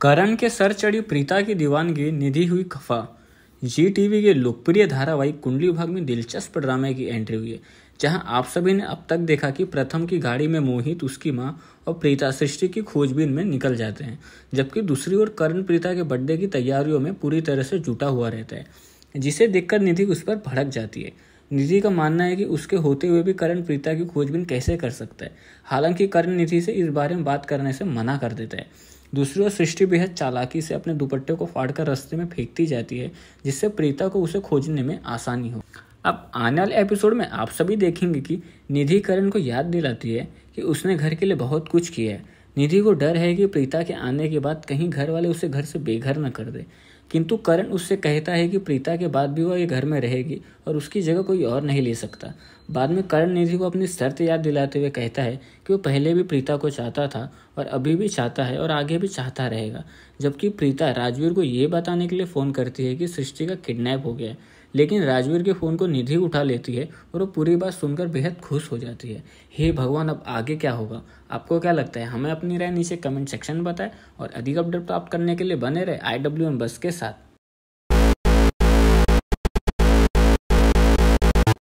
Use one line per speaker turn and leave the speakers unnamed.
करण के सर चढ़ी प्रीता की दीवानगी निधि हुई खफा जी टीवी के लोकप्रिय धारावाहिक कुंडली भाग में दिलचस्प ड्रामे की एंट्री हुई है जहां आप सभी ने अब तक देखा कि प्रथम की गाड़ी में मोहित उसकी माँ और प्रीता सृष्टि की खोजबीन में निकल जाते हैं जबकि दूसरी ओर करण प्रीता के बर्थडे की तैयारियों में पूरी तरह से जुटा हुआ रहता है जिसे देखकर निधि उस पर भड़क जाती है निधि का मानना है कि उसके होते हुए भी करण प्रीता की खोजबीन कैसे कर सकता है हालांकि करण निधि से इस बारे में बात करने से मना कर देता है दूसरी ओर सृष्टि बेहद चालाकी से अपने दुपट्टे को फाड़कर रास्ते में फेंकती जाती है जिससे प्रीता को उसे खोजने में आसानी हो अब आने वाले एपिसोड में आप सभी देखेंगे कि निधि करण को याद दिलाती है कि उसने घर के लिए बहुत कुछ किया है निधि को डर है कि प्रीता के आने के बाद कहीं घर वाले उसे घर से बेघर न कर दे किंतु करण उससे कहता है कि प्रीता के बाद भी वह ये घर में रहेगी और उसकी जगह कोई और नहीं ले सकता बाद में करण निधि को अपनी शर्त याद दिलाते हुए कहता है कि वो पहले भी प्रीता को चाहता था और अभी भी चाहता है और आगे भी चाहता रहेगा जबकि प्रीता राजवीर को ये बताने के लिए फ़ोन करती है कि सृष्टि का किडनैप हो गया है लेकिन राजवीर के फ़ोन को निधि उठा लेती है और वो पूरी बात सुनकर बेहद खुश हो जाती है हे भगवान अब आगे क्या होगा आपको क्या लगता है हमें अपनी राय नीचे कमेंट सेक्शन में बताएं और अधिक अपडेट प्राप्त करने के लिए बने रहे आई बस के साथ